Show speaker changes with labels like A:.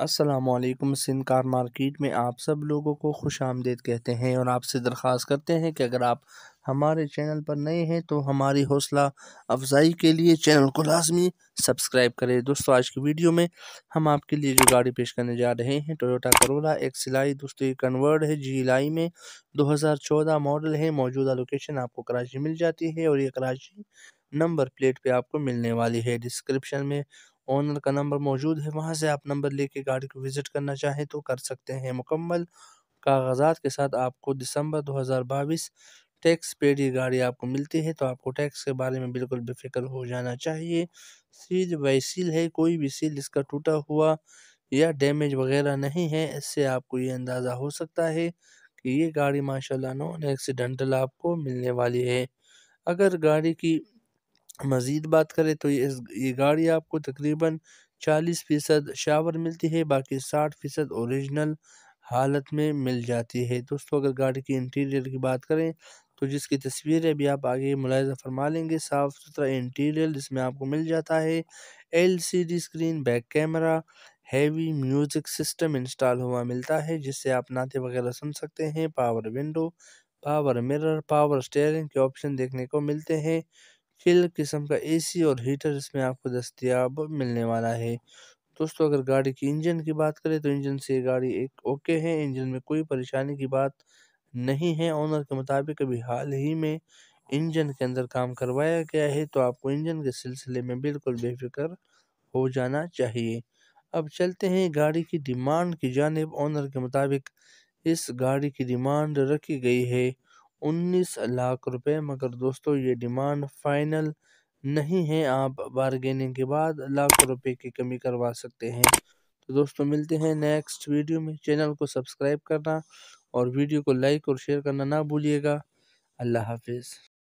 A: Aslam Sindh car market में आप सब लोगों को खुश आमदेद कहते हैं और आपसे दरख्वास्त करते हैं कि अगर आप हमारे चैनल पर नए हैं तो हमारी हौसला अफजाई के लिए चैनल को लाजमी सब्सक्राइब करें दोस्तों आज की वीडियो में हम आपके लिए जो गाड़ी पेश करने जा रहे हैं टोयोटा करोला एक सिलाई दोस्तों ये कन्वर्ड है जी लाई में 2014 मॉडल है मौजूदा लोकेशन आपको कराची मिल जाती है और ये कराची नंबर प्लेट पे आपको मिलने वाली है डिस्क्रिप्शन में ओनर का नंबर मौजूद है वहाँ से आप नंबर लेके गाड़ी को विज़िट करना चाहें तो कर सकते हैं मुकम्मल कागजात के साथ आपको दिसंबर 2022 टैक्स पेड ये गाड़ी आपको मिलती है तो आपको टैक्स के बारे में बिल्कुल बेफिक्र हो जाना चाहिए सील वही सील है कोई भी सील इसका टूटा हुआ या डैमेज वगैरह नहीं है इससे आपको ये अंदाज़ा हो सकता है कि ये गाड़ी माशाल्लाह नॉन एक्सीडेंटल आपको मिलने वाली है अगर गाड़ी की मज़ीद बात करें तो ये इस ये गाड़ी आपको तकरीबन चालीस फ़ीसद शावर मिलती है बाकी साठ फ़ीसद औरिजिनल हालत में मिल जाती है दोस्तों अगर गाड़ी की इंटीरियर की बात करें तो जिसकी तस्वीरें भी आप आगे मुलायजा फरमा लेंगे साफ़ सुथरा इंटीरियर जिसमें आपको मिल जाता है LCD screen back camera heavy music system install हुआ मिलता है जिससे आप नाते वगैरह सुन सकते हैं power window power mirror power steering के ऑप्शन देखने को मिलते हैं किल किस्म का एसी और हीटर इसमें आपको दस्तियाब मिलने वाला है दोस्तों अगर गाड़ी की इंजन की बात करें तो इंजन से गाड़ी एक ओके है इंजन में कोई परेशानी की बात नहीं है ऑनर के मुताबिक अभी हाल ही में इंजन के अंदर काम करवाया गया है तो आपको इंजन के सिलसिले में बिल्कुल बेफिक्र हो जाना चाहिए अब चलते हैं गाड़ी की डिमांड की जानब ऑनर के मुताबिक इस गाड़ी की डिमांड रखी गई है उन्नीस लाख रुपए मगर दोस्तों ये डिमांड फाइनल नहीं है आप बारगेनिंग के बाद लाख रुपए की कमी करवा सकते हैं तो दोस्तों मिलते हैं नेक्स्ट वीडियो में चैनल को सब्सक्राइब करना और वीडियो को लाइक और शेयर करना ना भूलिएगा अल्लाह हाफिज़